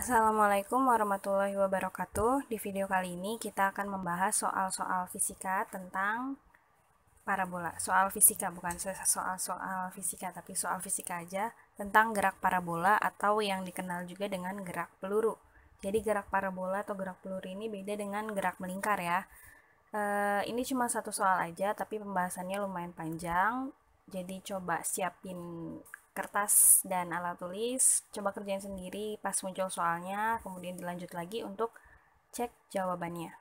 Assalamualaikum warahmatullahi wabarakatuh. Di video kali ini kita akan membahas soal-soal fisika tentang parabola. Soal fisika bukan soal-soal fisika tapi soal fisika aja tentang gerak parabola atau yang dikenal juga dengan gerak peluru. Jadi gerak parabola atau gerak peluru ini beda dengan gerak melingkar ya. E, ini cuma satu soal aja tapi pembahasannya lumayan panjang. Jadi coba siapin kertas dan alat tulis, coba kerjain sendiri pas muncul soalnya, kemudian dilanjut lagi untuk cek jawabannya.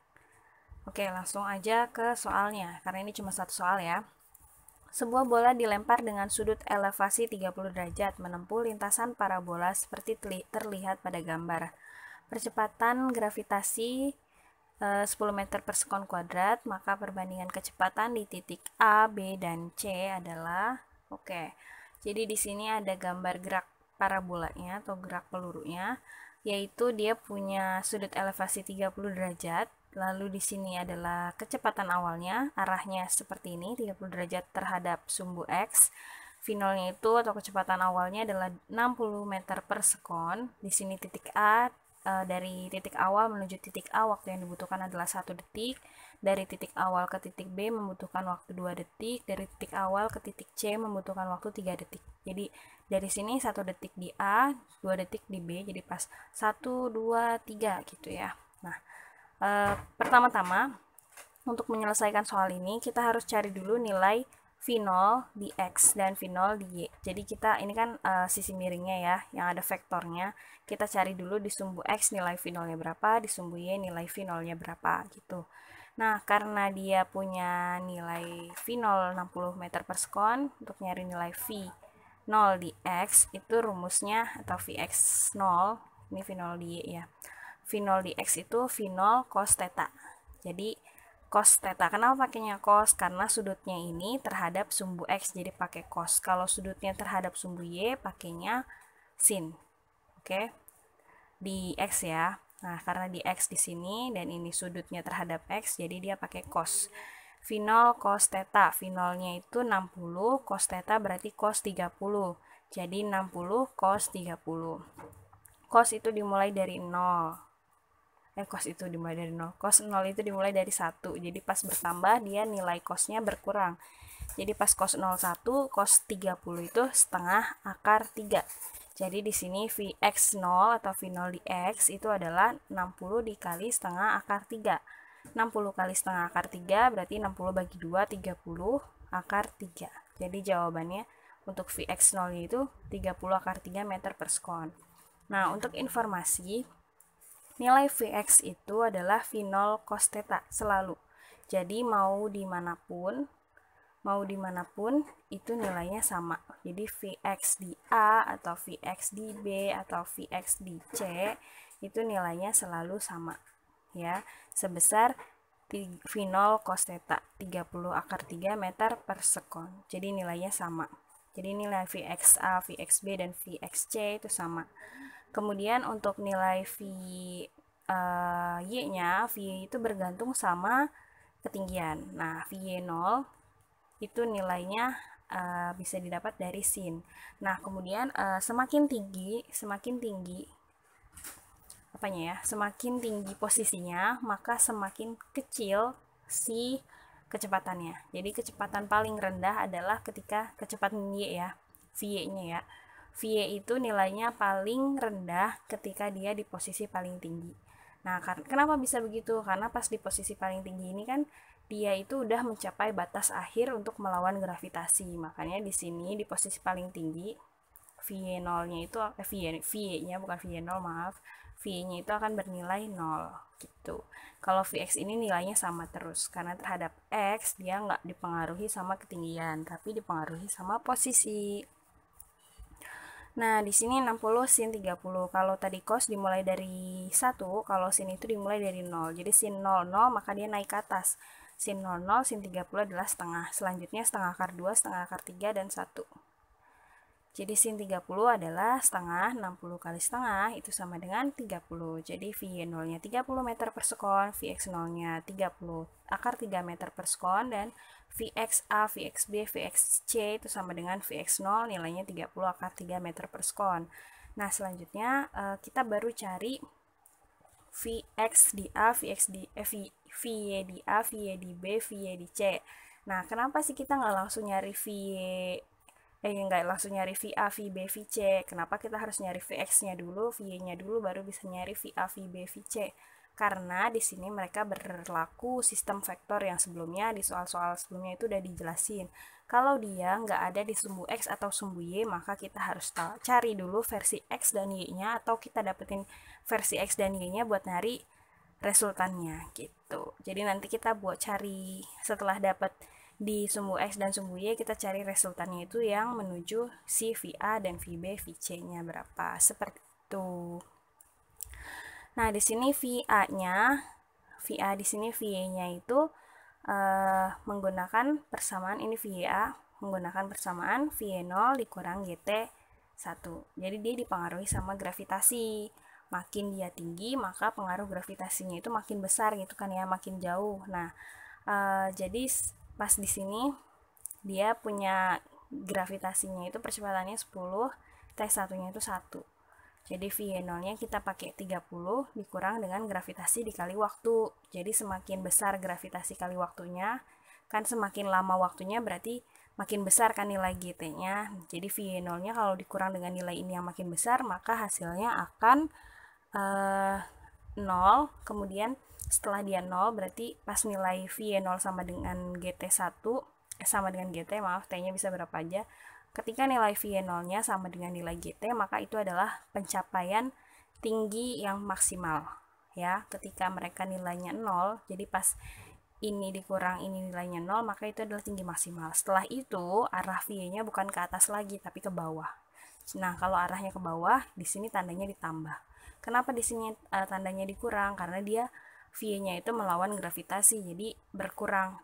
Oke, langsung aja ke soalnya, karena ini cuma satu soal ya. Sebuah bola dilempar dengan sudut elevasi 30 derajat menempuh lintasan parabola seperti terlihat pada gambar. Percepatan gravitasi 10 eh, meter per sekon kuadrat, maka perbandingan kecepatan di titik A, B, dan C adalah... Oke, okay jadi di sini ada gambar gerak parabolanya atau gerak pelurunya, yaitu dia punya sudut elevasi 30 derajat. Lalu di sini adalah kecepatan awalnya, arahnya seperti ini, 30 derajat terhadap sumbu X. Finalnya itu atau kecepatan awalnya adalah 60 meter per sekon. Di sini titik A e, dari titik awal menuju titik A waktu yang dibutuhkan adalah satu detik dari titik awal ke titik B membutuhkan waktu 2 detik, dari titik awal ke titik C membutuhkan waktu 3 detik. Jadi dari sini 1 detik di A, 2 detik di B, jadi pas 1, 2, 3 gitu ya. Nah, e, pertama-tama untuk menyelesaikan soal ini kita harus cari dulu nilai v V0 di X dan v V0 di Y. Jadi kita ini kan e, sisi miringnya ya, yang ada vektornya. Kita cari dulu di sumbu X nilai v V0-nya berapa, di sumbu Y nilai v V0-nya berapa gitu. Nah, karena dia punya nilai V0 60 meter per sekon, untuk nyari nilai V0 di X, itu rumusnya atau Vx0, ini V0 di Y ya. V0 di X itu V0 cos theta. Jadi, cos theta. Kenapa pakainya cos? Karena sudutnya ini terhadap sumbu X, jadi pakai cos. Kalau sudutnya terhadap sumbu Y, pakainya sin. Oke, di X ya. Nah, karena di X di sini dan ini sudutnya terhadap X, jadi dia pakai cos. Phenol cos theta, finalnya itu 60, cos theta berarti cos 30. Jadi 60 cos 30. Cos itu dimulai dari 0. Eh, cos itu dimulai dari 0. Cos 0 itu dimulai dari 1. Jadi pas bertambah, dia nilai cosnya berkurang. Jadi pas cos 01, cos 30 itu setengah akar 3. Jadi di sini Vx0 atau V0 di X itu adalah 60 dikali setengah akar 3. 60 kali setengah akar 3 berarti 60 bagi 2, 30 akar 3. Jadi jawabannya untuk Vx0 itu 30 akar 3 meter per sekon. Nah, untuk informasi, nilai Vx itu adalah V0 cos theta selalu. Jadi mau dimanapun mau dimanapun itu nilainya sama jadi Vx di A atau Vx di B atau Vx di C itu nilainya selalu sama ya sebesar V0 cos theta 30 akar 3 meter per sekon jadi nilainya sama jadi nilai vx a, vx b dan vx c itu sama kemudian untuk nilai V uh, eh, Y nya V itu bergantung sama ketinggian. Nah, VY0 itu nilainya uh, bisa didapat dari sin. Nah, kemudian uh, semakin tinggi, semakin tinggi apanya ya? Semakin tinggi posisinya, maka semakin kecil si kecepatannya. Jadi kecepatan paling rendah adalah ketika kecepatan y ya, v nya ya. v itu nilainya paling rendah ketika dia di posisi paling tinggi. Nah, kenapa bisa begitu? Karena pas di posisi paling tinggi ini kan dia itu udah mencapai batas akhir untuk melawan gravitasi. Makanya di sini di posisi paling tinggi V0-nya itu eh, V-nya bukan V0 maaf, V-nya itu akan bernilai 0 gitu. Kalau Vx ini nilainya sama terus karena terhadap X dia nggak dipengaruhi sama ketinggian, tapi dipengaruhi sama posisi. Nah, di sini 60 sin 30. Kalau tadi cos dimulai dari 1, kalau sin itu dimulai dari 0. Jadi sin 0 0 maka dia naik ke atas sin 00, sin 30 adalah setengah. Selanjutnya setengah akar 2, setengah akar 3, dan 1. Jadi sin 30 adalah setengah, 60 kali setengah itu sama dengan 30. Jadi V 0-nya 30 meter per sekon, Vx 0-nya 30 akar 3 meter per sekon, dan Vxa, Vxb, Vxc itu sama dengan Vx0 nilainya 30 akar 3 meter per sekon. Nah, selanjutnya eh, kita baru cari Vx di A, Vx di eh, V, Y di A, V, Y di B, V, Y di C. Nah, kenapa sih kita nggak langsung nyari V, Y, eh nggak langsung nyari V, A, V, B, V, C? Kenapa kita harus nyari v x nya dulu, V, Y-nya dulu, baru bisa nyari V, A, V, B, V, C? Karena di sini mereka berlaku sistem vektor yang sebelumnya di soal-soal sebelumnya itu udah dijelasin. Kalau dia nggak ada di sumbu X atau sumbu Y, maka kita harus cari dulu versi X dan Y-nya atau kita dapetin versi X dan Y-nya buat nyari resultannya gitu gitu jadi nanti kita buat cari setelah dapat di sumbu X dan sumbu Y kita cari resultannya itu yang menuju si VA dan VB, VC-nya berapa. Seperti itu. Nah, di sini VA-nya, VA di sini VA-nya itu uh, menggunakan persamaan ini VA menggunakan persamaan V0 dikurang GT 1. Jadi dia dipengaruhi sama gravitasi makin dia tinggi maka pengaruh gravitasinya itu makin besar gitu kan ya makin jauh nah uh, jadi pas di sini dia punya gravitasinya itu percepatannya 10 T satunya itu satu. jadi V nolnya kita pakai 30 dikurang dengan gravitasi dikali waktu jadi semakin besar gravitasi kali waktunya kan semakin lama waktunya berarti makin besar kan nilai GT-nya. Jadi V nolnya kalau dikurang dengan nilai ini yang makin besar, maka hasilnya akan uh, kemudian setelah dia 0 berarti pas nilai V 0 e sama dengan GT1 eh, sama dengan GT maaf T-nya bisa berapa aja ketika nilai V 0 e nya sama dengan nilai GT maka itu adalah pencapaian tinggi yang maksimal ya ketika mereka nilainya 0 jadi pas ini dikurang ini nilainya 0 maka itu adalah tinggi maksimal setelah itu arah V nya bukan ke atas lagi tapi ke bawah nah kalau arahnya ke bawah di sini tandanya ditambah Kenapa di sini uh, tandanya dikurang? Karena dia V-nya itu melawan gravitasi, jadi berkurang.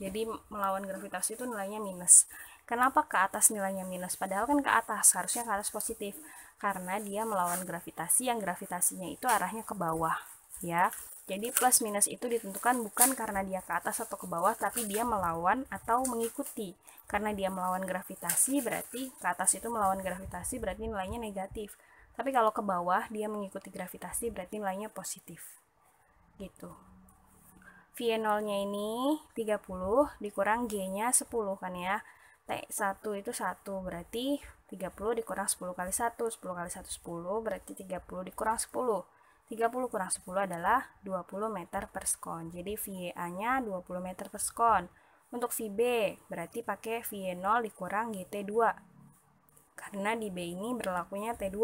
Jadi melawan gravitasi itu nilainya minus. Kenapa ke atas nilainya minus? Padahal kan ke atas, harusnya ke atas positif. Karena dia melawan gravitasi yang gravitasinya itu arahnya ke bawah, ya. Jadi plus minus itu ditentukan bukan karena dia ke atas atau ke bawah, tapi dia melawan atau mengikuti. Karena dia melawan gravitasi, berarti ke atas itu melawan gravitasi, berarti nilainya negatif tapi kalau ke bawah dia mengikuti gravitasi berarti nilainya positif. Gitu. Vi0-nya ini 30 dikurang G-nya 10 kan ya. T1 itu 1 berarti 30 dikurang 10 kali 1, 10 kali 1 10 berarti 30 dikurang 10. 30 kurang 10 adalah 20 meter per sekon. Jadi VA-nya 20 meter per sekon. Untuk VB berarti pakai VA 0 dikurang GT2. Karena di B ini berlakunya T2.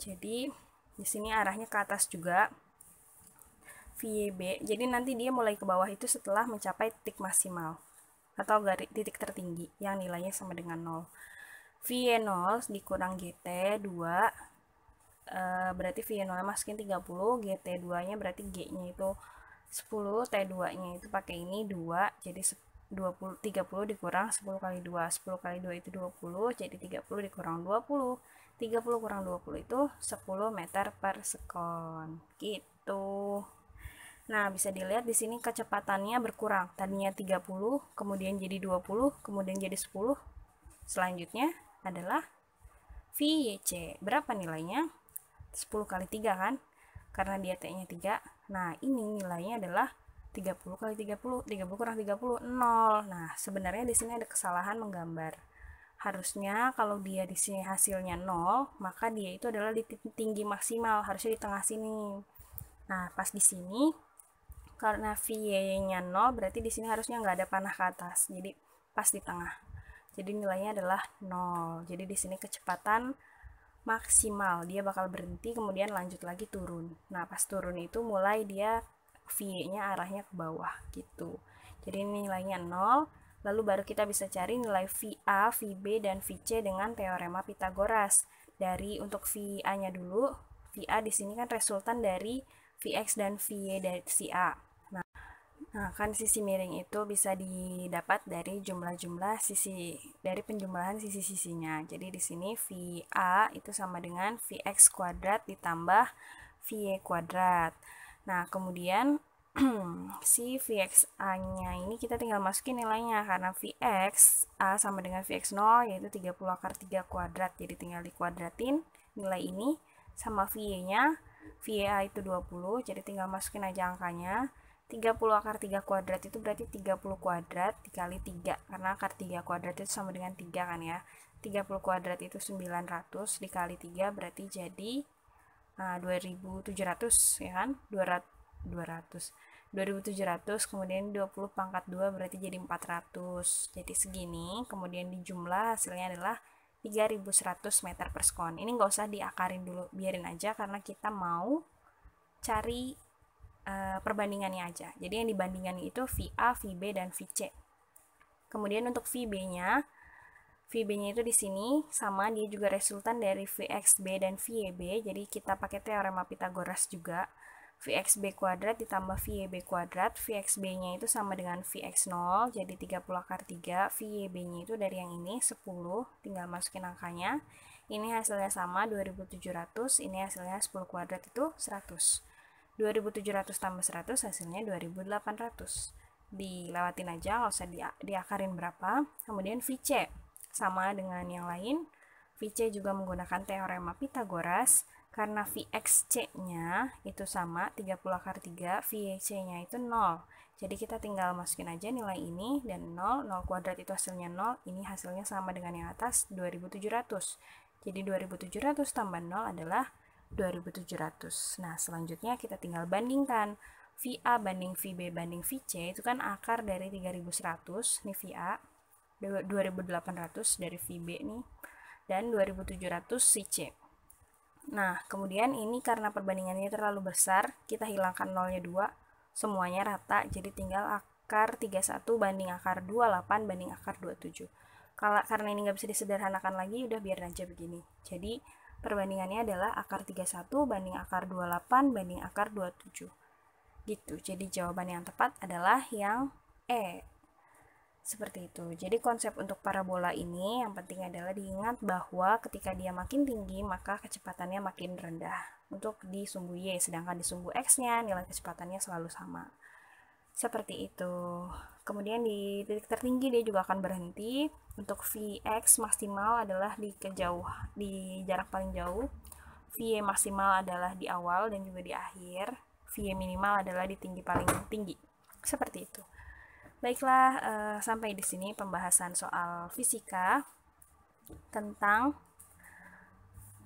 Jadi di sini arahnya ke atas juga. VYB. Jadi nanti dia mulai ke bawah itu setelah mencapai titik maksimal atau garis titik tertinggi yang nilainya sama dengan 0. VY0 dikurang GT 2 eh, berarti VY0 masukin 30, GT2-nya berarti G-nya itu 10, T2-nya itu pakai ini 2, jadi 10 20, 30 dikurang 10 kali 2 10 kali 2 itu 20 jadi 30 dikurang 20 30 kurang 20 itu 10 meter per sekon gitu nah bisa dilihat di sini kecepatannya berkurang tadinya 30 kemudian jadi 20 kemudian jadi 10 selanjutnya adalah VYC berapa nilainya 10 kali 3 kan karena dia T nya 3 nah ini nilainya adalah 30 kali 30, 30 kurang 30, 0. Nah, sebenarnya di sini ada kesalahan menggambar. Harusnya kalau dia di sini hasilnya 0, maka dia itu adalah di tinggi maksimal, harusnya di tengah sini. Nah, pas di sini, karena VY-nya 0, berarti di sini harusnya nggak ada panah ke atas, jadi pas di tengah. Jadi nilainya adalah 0. Jadi di sini kecepatan maksimal, dia bakal berhenti, kemudian lanjut lagi turun. Nah, pas turun itu mulai dia v nya arahnya ke bawah gitu. Jadi nilainya 0, Lalu baru kita bisa cari nilai VA, VB, dan VC dengan teorema Pitagoras. Dari untuk VA-nya dulu, VA di sini kan resultan dari VX dan VY dari si A. Nah, nah, kan sisi miring itu bisa didapat dari jumlah-jumlah sisi dari penjumlahan sisi-sisinya. Jadi di sini VA itu sama dengan VX kuadrat ditambah VY kuadrat. Nah, kemudian si VXA-nya ini kita tinggal masukin nilainya karena VX A sama dengan VX0 yaitu 30 akar 3 kuadrat. Jadi tinggal dikuadratin nilai ini sama VY-nya. VA itu 20, jadi tinggal masukin aja angkanya. 30 akar 3 kuadrat itu berarti 30 kuadrat dikali 3 karena akar 3 kuadrat itu sama dengan 3 kan ya. 30 kuadrat itu 900 dikali 3 berarti jadi 2700 ah, ya kan 200 2700 kemudian 20 pangkat 2 berarti jadi 400 jadi segini kemudian di jumlah hasilnya adalah 3100 meter persekon ini nggak usah diakarin dulu biarin aja karena kita mau cari uh, perbandingannya aja jadi yang dibandingkan itu VA, VB, dan VC kemudian untuk VB nya VB-nya itu di sini sama, dia juga resultan dari VXB dan VYB, jadi kita pakai teorema Pitagoras juga. VXB kuadrat ditambah VYB kuadrat, VXB-nya itu sama dengan VX0, jadi 30 akar 3, VYB-nya itu dari yang ini 10, tinggal masukin angkanya. Ini hasilnya sama, 2700, ini hasilnya 10 kuadrat itu 100. 2700 tambah 100 hasilnya 2800. Dilewatin aja, nggak usah diakarin berapa. Kemudian VC, sama dengan yang lain, VC juga menggunakan teorema Pitagoras karena VXC-nya itu sama 30 akar 3, VC-nya itu 0. Jadi kita tinggal masukin aja nilai ini dan 0, 0 kuadrat itu hasilnya 0, ini hasilnya sama dengan yang atas 2700. Jadi 2700 tambah 0 adalah 2700. Nah, selanjutnya kita tinggal bandingkan. VA banding VB banding VC itu kan akar dari 3100, nih VA, 2800 dari VB nih dan 2700 CC. Nah, kemudian ini karena perbandingannya terlalu besar, kita hilangkan nolnya 2, semuanya rata, jadi tinggal akar 31 banding akar 28 banding akar 27. Kalau karena ini nggak bisa disederhanakan lagi, udah biar aja begini. Jadi, perbandingannya adalah akar 31 banding akar 28 banding akar 27. Gitu, jadi jawaban yang tepat adalah yang E. Seperti itu. Jadi konsep untuk parabola ini yang penting adalah diingat bahwa ketika dia makin tinggi maka kecepatannya makin rendah untuk di sumbu Y sedangkan di sumbu X-nya nilai kecepatannya selalu sama. Seperti itu. Kemudian di titik tertinggi dia juga akan berhenti. Untuk Vx maksimal adalah di kejauh di jarak paling jauh. Vy maksimal adalah di awal dan juga di akhir. Vy minimal adalah di tinggi paling tinggi. Seperti itu. Baiklah, uh, sampai di sini pembahasan soal fisika tentang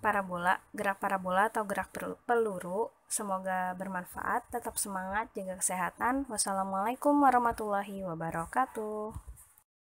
parabola, gerak parabola atau gerak peluru. Semoga bermanfaat, tetap semangat, jaga kesehatan. Wassalamualaikum warahmatullahi wabarakatuh.